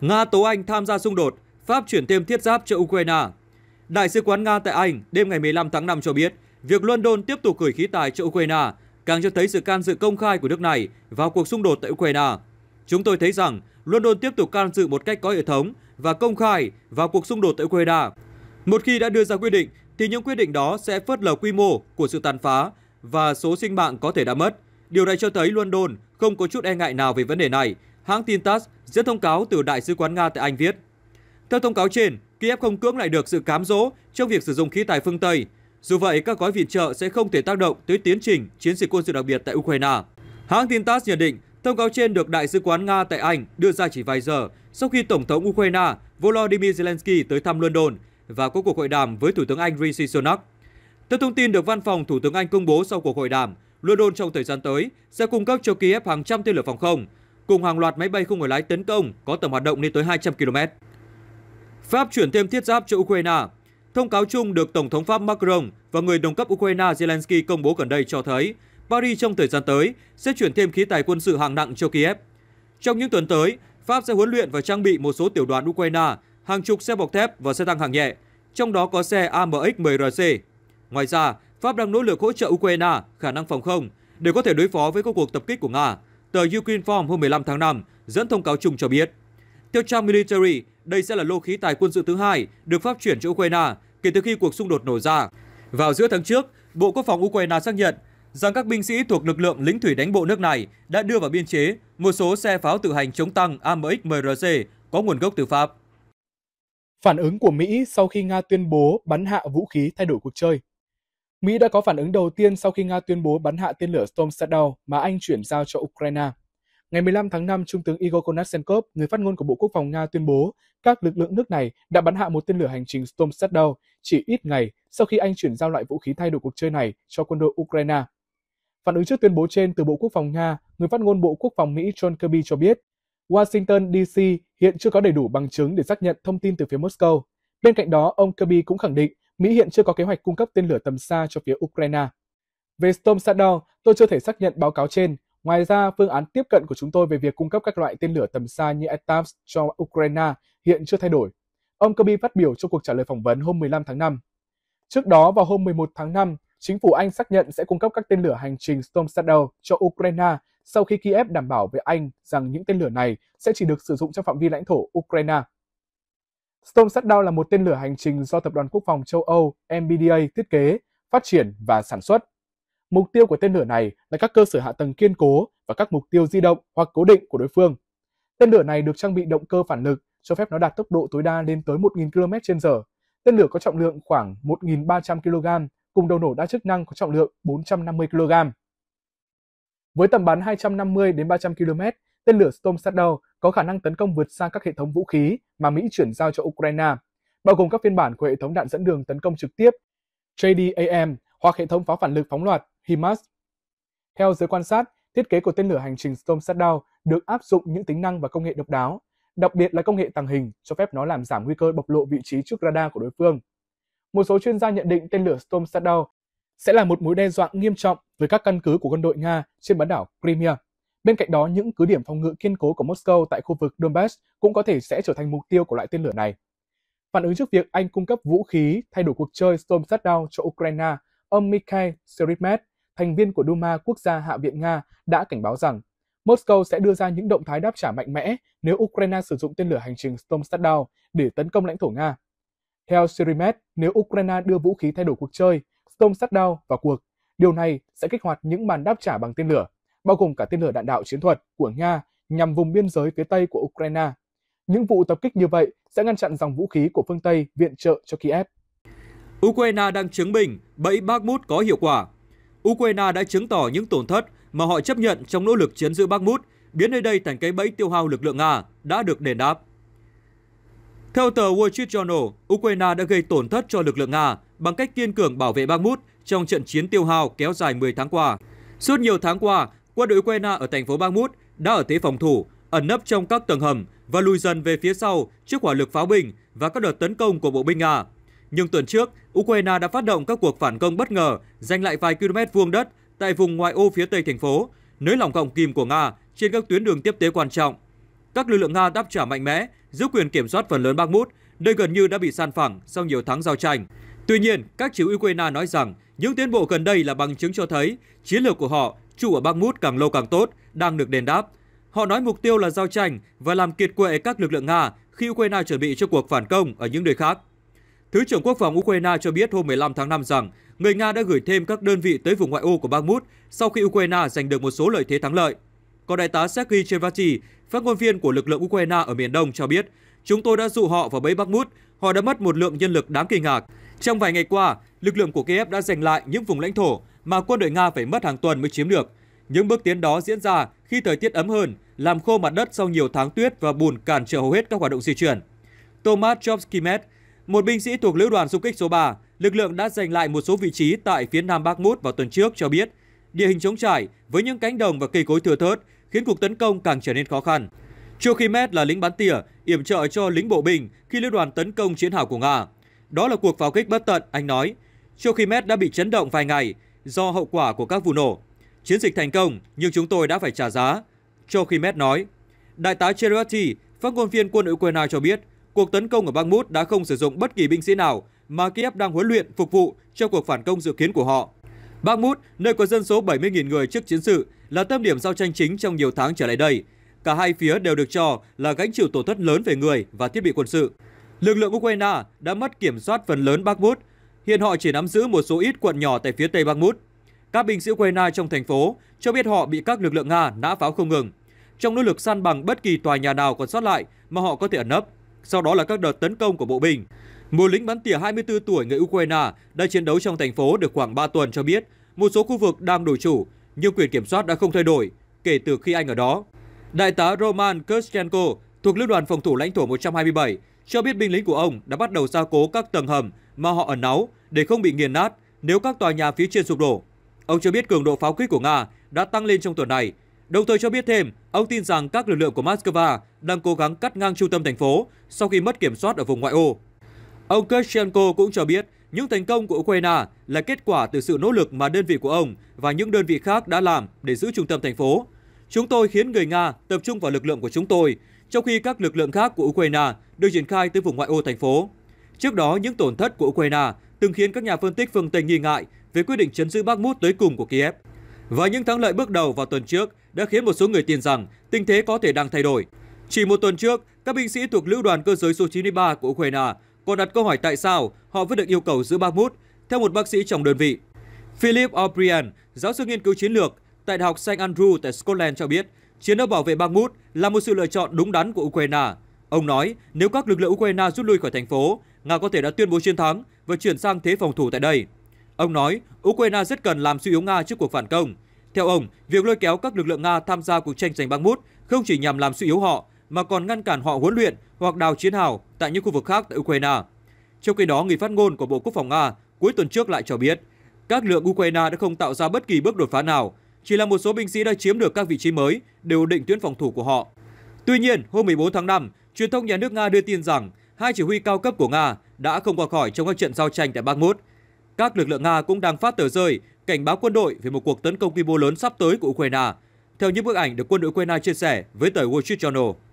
Nga tố Anh tham gia xung đột, Pháp chuyển thêm thiết giáp cho Ukraine. Đại sứ quán Nga tại Anh đêm ngày 15 tháng 5 cho biết, việc London tiếp tục gửi khí tài cho Ukraine càng cho thấy sự can dự công khai của nước này vào cuộc xung đột tại Ukraine. Chúng tôi thấy rằng London tiếp tục can dự một cách có hệ thống và công khai vào cuộc xung đột tại Ukraine. Một khi đã đưa ra quyết định, thì những quyết định đó sẽ phớt lờ quy mô của sự tàn phá và số sinh mạng có thể đã mất. Điều này cho thấy London không có chút e ngại nào về vấn đề này Hãng tin TASS dẫn thông cáo từ Đại sứ quán Nga tại Anh viết. Theo thông cáo trên, Kiev không cưỡng lại được sự cám dỗ trong việc sử dụng khí tài phương Tây. Dù vậy, các gói viện trợ sẽ không thể tác động tới tiến trình chiến dịch quân sự đặc biệt tại Ukraine. Hãng tin TASS nhận định, thông cáo trên được Đại sứ quán Nga tại Anh đưa ra chỉ vài giờ sau khi Tổng thống Ukraine Volodymyr Zelensky tới thăm London và có cuộc hội đàm với Thủ tướng Anh Rishi Sunak. Theo thông tin được Văn phòng Thủ tướng Anh công bố sau cuộc hội đàm, London trong thời gian tới sẽ cung cấp cho Kiev hàng trăm tên lửa phòng không, cùng hàng loạt máy bay không người lái tấn công có tầm hoạt động lên tới 200 km. Pháp chuyển thêm thiết giáp cho Ukraine. Thông cáo chung được Tổng thống Pháp Macron và người đồng cấp Ukraine Zelensky công bố gần đây cho thấy Paris trong thời gian tới sẽ chuyển thêm khí tài quân sự hạng nặng cho Kiev. Trong những tuần tới, Pháp sẽ huấn luyện và trang bị một số tiểu đoàn Ukraine, hàng chục xe bọc thép và xe tăng hạng nhẹ, trong đó có xe AMX-10RC. Ngoài ra, Pháp đang nỗ lực hỗ trợ Ukraine khả năng phòng không để có thể đối phó với các cuộc tập kích của Nga, Tờ Ukraine Form hôm 15 tháng 5 dẫn thông cáo chung cho biết. Theo trang Military, đây sẽ là lô khí tài quân sự thứ hai được Pháp chuyển cho Ukraine kể từ khi cuộc xung đột nổ ra. Vào giữa tháng trước, Bộ Quốc phòng Ukraine xác nhận rằng các binh sĩ thuộc lực lượng lính thủy đánh bộ nước này đã đưa vào biên chế một số xe pháo tự hành chống tăng AMX-MRC có nguồn gốc từ Pháp. Phản ứng của Mỹ sau khi Nga tuyên bố bắn hạ vũ khí thay đổi cuộc chơi Mỹ đã có phản ứng đầu tiên sau khi Nga tuyên bố bắn hạ tên lửa Storm Shadow mà Anh chuyển giao cho Ukraine. Ngày 15 tháng 5, Trung tướng Igor Konashenkov, người phát ngôn của Bộ Quốc phòng Nga tuyên bố các lực lượng nước này đã bắn hạ một tên lửa hành trình Storm Shadow chỉ ít ngày sau khi Anh chuyển giao loại vũ khí thay đổi cuộc chơi này cho quân đội Ukraine. Phản ứng trước tuyên bố trên từ Bộ Quốc phòng Nga, người phát ngôn Bộ Quốc phòng Mỹ John Kirby cho biết Washington DC hiện chưa có đầy đủ bằng chứng để xác nhận thông tin từ phía Moscow. Bên cạnh đó, ông Kirby cũng khẳng định Mỹ hiện chưa có kế hoạch cung cấp tên lửa tầm xa cho phía Ukraine. Về Storm Shadow, tôi chưa thể xác nhận báo cáo trên. Ngoài ra, phương án tiếp cận của chúng tôi về việc cung cấp các loại tên lửa tầm xa như ATAPS cho Ukraine hiện chưa thay đổi. Ông Kirby phát biểu trong cuộc trả lời phỏng vấn hôm 15 tháng 5. Trước đó, vào hôm 11 tháng 5, chính phủ Anh xác nhận sẽ cung cấp các tên lửa hành trình Storm Shadow cho Ukraine sau khi Kiev đảm bảo với Anh rằng những tên lửa này sẽ chỉ được sử dụng trong phạm vi lãnh thổ Ukraine. Storm Shadow là một tên lửa hành trình do Tập đoàn Quốc phòng châu Âu MBDA thiết kế, phát triển và sản xuất. Mục tiêu của tên lửa này là các cơ sở hạ tầng kiên cố và các mục tiêu di động hoặc cố định của đối phương. Tên lửa này được trang bị động cơ phản lực, cho phép nó đạt tốc độ tối đa lên tới 1.000 km/h. Tên lửa có trọng lượng khoảng 1.300 kg, cùng đầu nổ đa chức năng có trọng lượng 450 kg. Với tầm bắn 250 đến 300 km, tên lửa Storm Shadow có khả năng tấn công vượt xa các hệ thống vũ khí mà Mỹ chuyển giao cho Ukraine, bao gồm các phiên bản của hệ thống đạn dẫn đường tấn công trực tiếp JDAM hoặc hệ thống pháo phản lực phóng loạt HIMARS. Theo giới quan sát, thiết kế của tên lửa hành trình Storm Shadow được áp dụng những tính năng và công nghệ độc đáo, đặc biệt là công nghệ tàng hình cho phép nó làm giảm nguy cơ bộc lộ vị trí trước radar của đối phương. Một số chuyên gia nhận định tên lửa Storm Shadow sẽ là một mối đe dọa nghiêm trọng với các căn cứ của quân đội Nga trên bán đảo Crimea. Bên cạnh đó, những cứ điểm phòng ngự kiên cố của Moscow tại khu vực Donbass cũng có thể sẽ trở thành mục tiêu của loại tên lửa này. Phản ứng trước việc Anh cung cấp vũ khí thay đổi cuộc chơi Storm Shadow cho Ukraine, ông Mikhail Seremet, thành viên của Duma Quốc gia Hạ viện Nga, đã cảnh báo rằng Moscow sẽ đưa ra những động thái đáp trả mạnh mẽ nếu Ukraine sử dụng tên lửa hành trình Storm Shadow để tấn công lãnh thổ Nga. Theo Sirimet, nếu Ukraine đưa vũ khí thay đổi cuộc chơi, Storm Shadow vào cuộc, điều này sẽ kích hoạt những màn đáp trả bằng tên lửa bao gồm cả tên lửa đạn đạo chiến thuật của Nga nhằm vùng biên giới phía Tây của Ukraine. Những vụ tập kích như vậy sẽ ngăn chặn dòng vũ khí của phương Tây viện trợ cho Kiev. Ukraine đang chứng minh bẫy Bakhmut có hiệu quả. Ukraine đã chứng tỏ những tổn thất mà họ chấp nhận trong nỗ lực chiến giữ Bakhmut, biến nơi đây thành cái bẫy tiêu hao lực lượng Nga đã được đền đáp. Theo tờ Wall Street Journal, Ukraine đã gây tổn thất cho lực lượng Nga bằng cách kiên cường bảo vệ Bakhmut trong trận chiến tiêu hao kéo dài 10 tháng qua. Suốt nhiều tháng qua, Quân đội Ukraine ở thành phố Bakhmut đã ở thế phòng thủ, ẩn nấp trong các tầng hầm và lùi dần về phía sau trước hỏa lực pháo binh và các đợt tấn công của bộ binh Nga. Nhưng tuần trước, Ukraine đã phát động các cuộc phản công bất ngờ, giành lại vài km vuông đất tại vùng ngoại ô phía tây thành phố, nới lỏng cọng kìm của Nga trên các tuyến đường tiếp tế quan trọng. Các lực lượng Nga đáp trả mạnh mẽ, giữ quyền kiểm soát phần lớn Bakhmut, nơi gần như đã bị san phẳng sau nhiều tháng giao tranh. Tuy nhiên, các chiến Ukraine nói rằng những tiến bộ gần đây là bằng chứng cho thấy chiến lược của họ chủ ở Bakhmut càng lâu càng tốt, đang được đền đáp. Họ nói mục tiêu là giao tranh và làm kiệt quệ các lực lượng Nga khi Ukraine chuẩn bị cho cuộc phản công ở những nơi khác. Thứ trưởng Quốc phòng Ukraine cho biết hôm 15 tháng 5 rằng người Nga đã gửi thêm các đơn vị tới vùng ngoại ô của Bakhmut sau khi Ukraine giành được một số lợi thế thắng lợi. Còn đại tá Sergei Chevati, phát ngôn viên của lực lượng Ukraine ở miền Đông cho biết, chúng tôi đã dụ họ vào bẫy Bakhmut, họ đã mất một lượng nhân lực đáng kinh ngạc. Trong vài ngày qua, lực lượng của Kiev đã giành lại những vùng lãnh thổ mà quân đội Nga phải mất hàng tuần mới chiếm được. Những bước tiến đó diễn ra khi thời tiết ấm hơn, làm khô mặt đất sau nhiều tháng tuyết và bùn cản trở hầu hết các hoạt động di chuyển. Thomas Chomskimet, một binh sĩ thuộc lữ đoàn xung kích số 3, lực lượng đã giành lại một số vị trí tại phía nam Bakhmut vào tuần trước cho biết, địa hình chống trải với những cánh đồng và cây cối thừa thớt khiến cuộc tấn công càng trở nên khó khăn. Chokhimet là lính bắn tỉa, yểm trợ cho lính bộ binh khi lữ đoàn tấn công chiến hào của Nga. Đó là cuộc pháo kích bất tận, anh nói. Chokhimet đã bị chấn động vài ngày, do hậu quả của các vụ nổ. Chiến dịch thành công nhưng chúng tôi đã phải trả giá, Cho khi Chokimet nói. Đại tá Cherati, phát ngôn viên quân Ukraine cho biết, cuộc tấn công ở Bakhmut đã không sử dụng bất kỳ binh sĩ nào mà Kiev đang huấn luyện phục vụ cho cuộc phản công dự kiến của họ. Bakhmut, nơi có dân số 70.000 người trước chiến sự, là tâm điểm giao tranh chính trong nhiều tháng trở lại đây. Cả hai phía đều được cho là gánh chịu tổn thất lớn về người và thiết bị quân sự. Lực lượng Ukraine đã mất kiểm soát phần lớn Bakhmut Hiện họ chỉ nắm giữ một số ít quận nhỏ tại phía tây Bakhmut. Các binh sĩ Ukraine trong thành phố cho biết họ bị các lực lượng Nga nã pháo không ngừng, trong nỗ lực săn bằng bất kỳ tòa nhà nào còn sót lại mà họ có thể ẩn nấp. Sau đó là các đợt tấn công của bộ binh. Một lính bắn tỉa 24 tuổi người Ukraine đã chiến đấu trong thành phố được khoảng 3 tuần cho biết một số khu vực đang đổi chủ, nhưng quyền kiểm soát đã không thay đổi kể từ khi anh ở đó. Đại tá Roman Kurschenko thuộc Lữ đoàn Phòng thủ Lãnh thổ 127 cho biết binh lính của ông đã bắt đầu gia cố các tầng hầm mà họ ẩn náu để không bị nghiền nát nếu các tòa nhà phía trên sụp đổ. Ông cho biết cường độ pháo kích của Nga đã tăng lên trong tuần này, đồng thời cho biết thêm ông tin rằng các lực lượng của Moscow đang cố gắng cắt ngang trung tâm thành phố sau khi mất kiểm soát ở vùng ngoại ô. Ông Kirchenko cũng cho biết những thành công của Ukraine là kết quả từ sự nỗ lực mà đơn vị của ông và những đơn vị khác đã làm để giữ trung tâm thành phố. Chúng tôi khiến người Nga tập trung vào lực lượng của chúng tôi, trong khi các lực lượng khác của Ukraine được triển khai tới vùng ngoại ô thành phố. Trước đó, những tổn thất của Ukraine từng khiến các nhà phân tích phương Tây nghi ngại về quyết định chấn giữ Bakhmut tới cùng của Kiev. Và những thắng lợi bước đầu vào tuần trước đã khiến một số người tin rằng tình thế có thể đang thay đổi. Chỉ một tuần trước, các binh sĩ thuộc Lữ đoàn Cơ giới số 93 của Ukraine còn đặt câu hỏi tại sao họ vẫn được yêu cầu giữ Bakhmut, theo một bác sĩ trong đơn vị. Philip O'Brien, giáo sư nghiên cứu chiến lược tại Đại học St. Andrew tại Scotland cho biết, chiến đấu bảo vệ Bakhmut là một sự lựa chọn đúng đắn của Ukraine. Ông nói, nếu các lực lượng Ukraine rút lui khỏi thành phố, Nga có thể đã tuyên bố chiến thắng và chuyển sang thế phòng thủ tại đây. Ông nói, Ukraine rất cần làm suy yếu Nga trước cuộc phản công. Theo ông, việc lôi kéo các lực lượng Nga tham gia cuộc tranh giành băng Bakhmut không chỉ nhằm làm suy yếu họ, mà còn ngăn cản họ huấn luyện hoặc đào chiến hào tại những khu vực khác tại Ukraine. Trong khi đó, người phát ngôn của Bộ Quốc phòng Nga cuối tuần trước lại cho biết, các lượng Ukraine đã không tạo ra bất kỳ bước đột phá nào, chỉ là một số binh sĩ đã chiếm được các vị trí mới để ổn định tuyến phòng thủ của họ. Tuy nhiên, hôm 14 tháng 5, truyền thông nhà nước Nga đưa tin rằng hai chỉ huy cao cấp của Nga đã không qua khỏi trong các trận giao tranh tại Bakhmut. Các lực lượng Nga cũng đang phát tờ rơi cảnh báo quân đội về một cuộc tấn công quy mô lớn sắp tới của Ukraine, theo những bức ảnh được quân đội Ukraine chia sẻ với tờ Wall Street Journal.